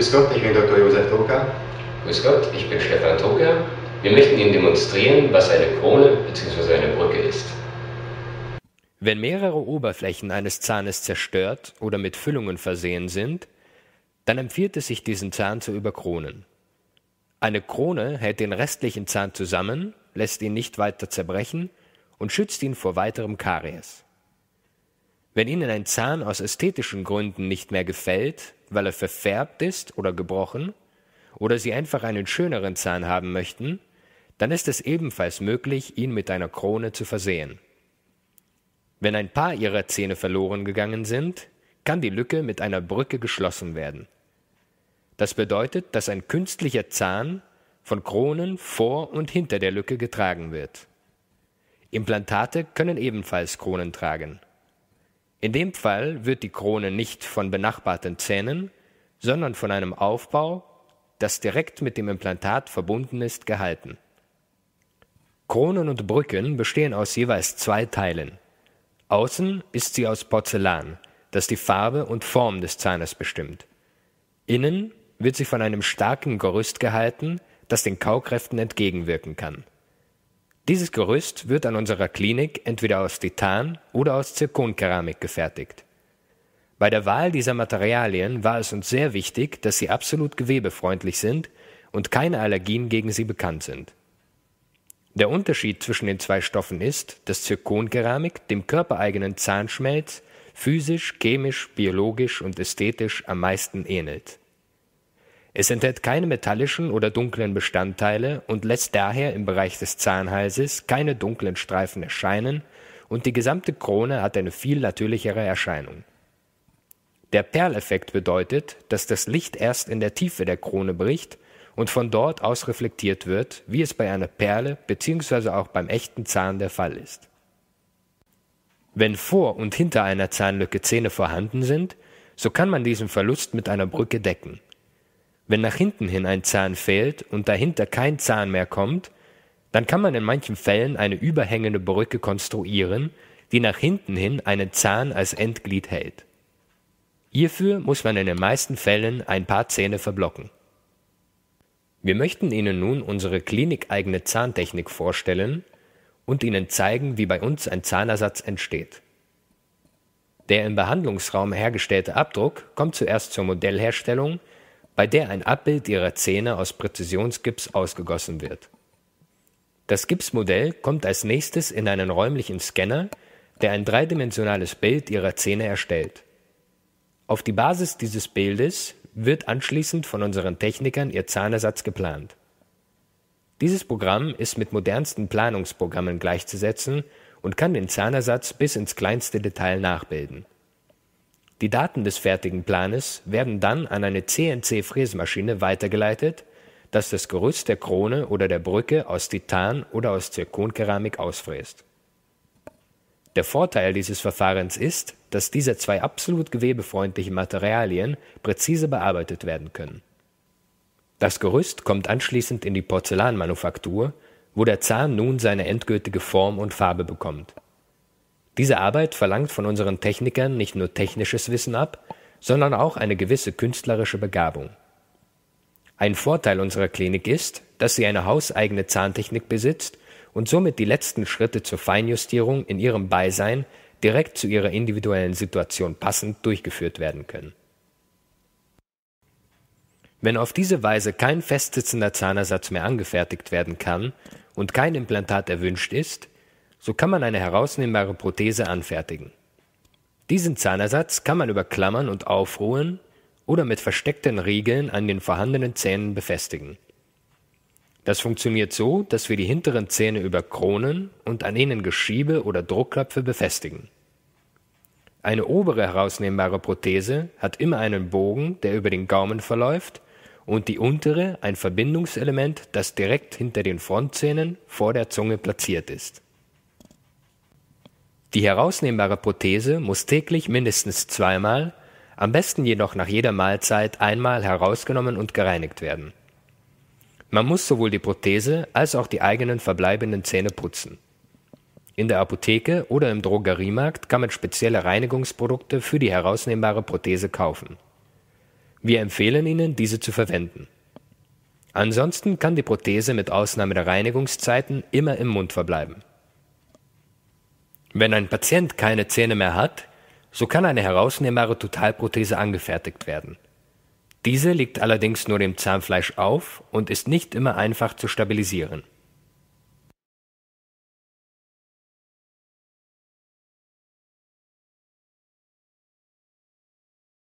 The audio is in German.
Grüß Gott, ich bin Dr. Josef Toka. Grüß Gott, ich bin Stefan Toka. Wir möchten Ihnen demonstrieren, was eine Krone bzw. eine Brücke ist. Wenn mehrere Oberflächen eines Zahnes zerstört oder mit Füllungen versehen sind, dann empfiehlt es sich, diesen Zahn zu überkronen. Eine Krone hält den restlichen Zahn zusammen, lässt ihn nicht weiter zerbrechen und schützt ihn vor weiterem Karies. Wenn Ihnen ein Zahn aus ästhetischen Gründen nicht mehr gefällt, weil er verfärbt ist oder gebrochen, oder sie einfach einen schöneren Zahn haben möchten, dann ist es ebenfalls möglich, ihn mit einer Krone zu versehen. Wenn ein paar ihrer Zähne verloren gegangen sind, kann die Lücke mit einer Brücke geschlossen werden. Das bedeutet, dass ein künstlicher Zahn von Kronen vor und hinter der Lücke getragen wird. Implantate können ebenfalls Kronen tragen. In dem Fall wird die Krone nicht von benachbarten Zähnen, sondern von einem Aufbau, das direkt mit dem Implantat verbunden ist, gehalten. Kronen und Brücken bestehen aus jeweils zwei Teilen. Außen ist sie aus Porzellan, das die Farbe und Form des Zahnes bestimmt. Innen wird sie von einem starken Gerüst gehalten, das den Kaukräften entgegenwirken kann. Dieses Gerüst wird an unserer Klinik entweder aus Titan oder aus Zirkonkeramik gefertigt. Bei der Wahl dieser Materialien war es uns sehr wichtig, dass sie absolut gewebefreundlich sind und keine Allergien gegen sie bekannt sind. Der Unterschied zwischen den zwei Stoffen ist, dass Zirkonkeramik dem körpereigenen Zahnschmelz physisch, chemisch, biologisch und ästhetisch am meisten ähnelt. Es enthält keine metallischen oder dunklen Bestandteile und lässt daher im Bereich des Zahnhalses keine dunklen Streifen erscheinen und die gesamte Krone hat eine viel natürlichere Erscheinung. Der Perleffekt bedeutet, dass das Licht erst in der Tiefe der Krone bricht und von dort aus reflektiert wird, wie es bei einer Perle bzw. auch beim echten Zahn der Fall ist. Wenn vor und hinter einer Zahnlücke Zähne vorhanden sind, so kann man diesen Verlust mit einer Brücke decken – wenn nach hinten hin ein Zahn fehlt und dahinter kein Zahn mehr kommt, dann kann man in manchen Fällen eine überhängende Brücke konstruieren, die nach hinten hin einen Zahn als Endglied hält. Hierfür muss man in den meisten Fällen ein paar Zähne verblocken. Wir möchten Ihnen nun unsere klinikeigene Zahntechnik vorstellen und Ihnen zeigen, wie bei uns ein Zahnersatz entsteht. Der im Behandlungsraum hergestellte Abdruck kommt zuerst zur Modellherstellung bei der ein Abbild ihrer Zähne aus Präzisionsgips ausgegossen wird. Das Gipsmodell kommt als nächstes in einen räumlichen Scanner, der ein dreidimensionales Bild ihrer Zähne erstellt. Auf die Basis dieses Bildes wird anschließend von unseren Technikern ihr Zahnersatz geplant. Dieses Programm ist mit modernsten Planungsprogrammen gleichzusetzen und kann den Zahnersatz bis ins kleinste Detail nachbilden. Die Daten des fertigen Planes werden dann an eine CNC-Fräsmaschine weitergeleitet, das das Gerüst der Krone oder der Brücke aus Titan oder aus Zirkonkeramik ausfräst. Der Vorteil dieses Verfahrens ist, dass diese zwei absolut gewebefreundlichen Materialien präzise bearbeitet werden können. Das Gerüst kommt anschließend in die Porzellanmanufaktur, wo der Zahn nun seine endgültige Form und Farbe bekommt. Diese Arbeit verlangt von unseren Technikern nicht nur technisches Wissen ab, sondern auch eine gewisse künstlerische Begabung. Ein Vorteil unserer Klinik ist, dass sie eine hauseigene Zahntechnik besitzt und somit die letzten Schritte zur Feinjustierung in ihrem Beisein direkt zu ihrer individuellen Situation passend durchgeführt werden können. Wenn auf diese Weise kein festsitzender Zahnersatz mehr angefertigt werden kann und kein Implantat erwünscht ist, so kann man eine herausnehmbare Prothese anfertigen. Diesen Zahnersatz kann man über Klammern und Aufruhen oder mit versteckten Riegeln an den vorhandenen Zähnen befestigen. Das funktioniert so, dass wir die hinteren Zähne über Kronen und an ihnen Geschiebe oder Druckköpfe befestigen. Eine obere herausnehmbare Prothese hat immer einen Bogen, der über den Gaumen verläuft, und die untere ein Verbindungselement, das direkt hinter den Frontzähnen vor der Zunge platziert ist. Die herausnehmbare Prothese muss täglich mindestens zweimal, am besten jedoch nach jeder Mahlzeit einmal herausgenommen und gereinigt werden. Man muss sowohl die Prothese als auch die eigenen verbleibenden Zähne putzen. In der Apotheke oder im Drogeriemarkt kann man spezielle Reinigungsprodukte für die herausnehmbare Prothese kaufen. Wir empfehlen Ihnen, diese zu verwenden. Ansonsten kann die Prothese mit Ausnahme der Reinigungszeiten immer im Mund verbleiben. Wenn ein Patient keine Zähne mehr hat, so kann eine herausnehmbare Totalprothese angefertigt werden. Diese liegt allerdings nur dem Zahnfleisch auf und ist nicht immer einfach zu stabilisieren.